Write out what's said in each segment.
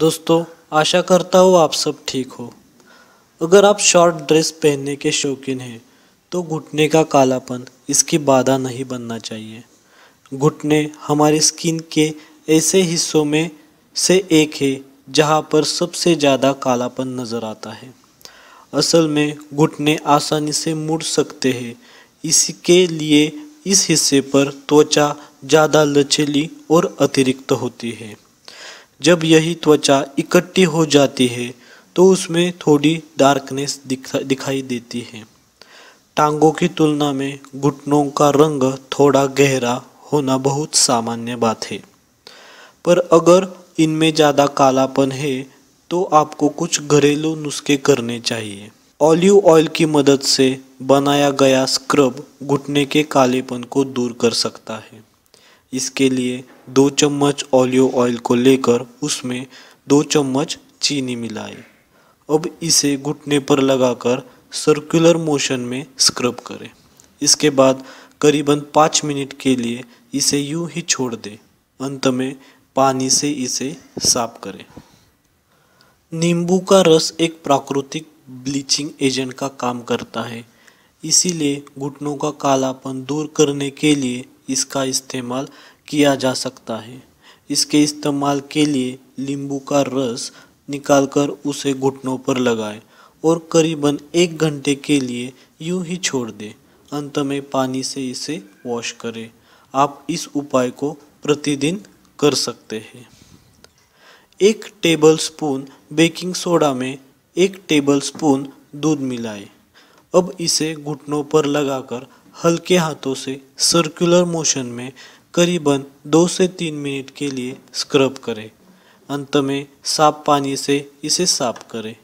दोस्तों आशा करता हूँ आप सब ठीक हो अगर आप शॉर्ट ड्रेस पहनने के शौकीन हैं तो घुटने का कालापन इसकी बाधा नहीं बनना चाहिए घुटने हमारी स्किन के ऐसे हिस्सों में से एक है जहाँ पर सबसे ज़्यादा कालापन नज़र आता है असल में घुटने आसानी से मुड़ सकते हैं इसके लिए इस हिस्से पर त्वचा ज़्यादा लचीली और अतिरिक्त होती है जब यही त्वचा इकट्ठी हो जाती है तो उसमें थोड़ी डार्कनेस दिखा, दिखाई देती है टांगों की तुलना में घुटनों का रंग थोड़ा गहरा होना बहुत सामान्य बात है पर अगर इनमें ज़्यादा कालापन है तो आपको कुछ घरेलू नुस्खे करने चाहिए ऑलिव ऑयल की मदद से बनाया गया स्क्रब घुटने के कालेपन को दूर कर सकता है इसके लिए दो चम्मच ऑलिव ऑयल को लेकर उसमें दो चम्मच चीनी मिलाएं अब इसे घुटने पर लगाकर सर्कुलर मोशन में स्क्रब करें इसके बाद करीबन पाँच मिनट के लिए इसे यूं ही छोड़ दें अंत में पानी से इसे साफ करें नींबू का रस एक प्राकृतिक ब्लीचिंग एजेंट का काम करता है इसीलिए घुटनों का कालापन दूर करने के लिए इसका इस्तेमाल किया जा सकता है इसके इस्तेमाल के लिए नींबू का रस निकालकर उसे घुटनों पर लगाए और करीबन एक घंटे के लिए यूं ही छोड़ दें अंत में पानी से इसे वॉश करें आप इस उपाय को प्रतिदिन कर सकते हैं एक टेबल स्पून बेकिंग सोडा में एक टेबल स्पून दूध मिलाएं अब इसे घुटनों पर लगाकर हल्के हाथों से सर्कुलर मोशन में करीबन दो से तीन मिनट के लिए स्क्रब करें अंत में साफ पानी से इसे साफ करें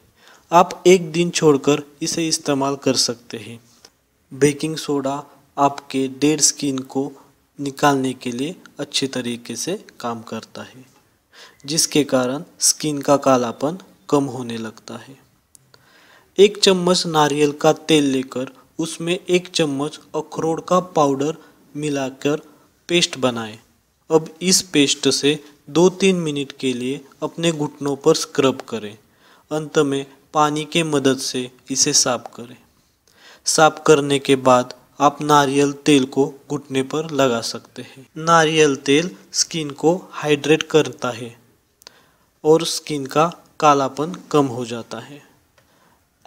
आप एक दिन छोड़कर इसे इस्तेमाल कर सकते हैं बेकिंग सोडा आपके डेड स्किन को निकालने के लिए अच्छे तरीके से काम करता है जिसके कारण स्किन का कालापन कम होने लगता है एक चम्मच नारियल का तेल लेकर उसमें एक चम्मच अखरोट का पाउडर मिलाकर पेस्ट बनाएं। अब इस पेस्ट से दो तीन मिनट के लिए अपने घुटनों पर स्क्रब करें अंत में पानी के मदद से इसे साफ करें साफ करने के बाद आप नारियल तेल को घुटने पर लगा सकते हैं नारियल तेल स्किन को हाइड्रेट करता है और स्किन का कालापन कम हो जाता है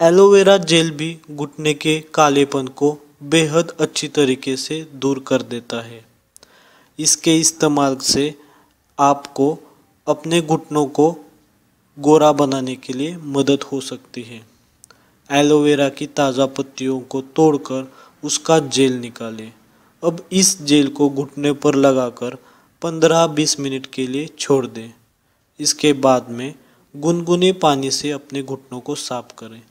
एलोवेरा जेल भी घुटने के कालेपन को बेहद अच्छी तरीके से दूर कर देता है इसके इस्तेमाल से आपको अपने घुटनों को गोरा बनाने के लिए मदद हो सकती है एलोवेरा की ताज़ा पत्तियों को तोड़कर उसका जेल निकालें अब इस जेल को घुटने पर लगाकर 15-20 मिनट के लिए छोड़ दें इसके बाद में गुनगुने पानी से अपने घुटनों को साफ करें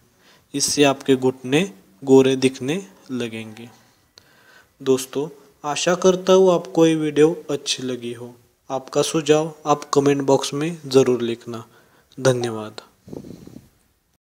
इससे आपके घुटने गोरे दिखने लगेंगे दोस्तों आशा करता हूँ आपको ये वीडियो अच्छी लगी हो आपका सुझाव आप कमेंट बॉक्स में ज़रूर लिखना धन्यवाद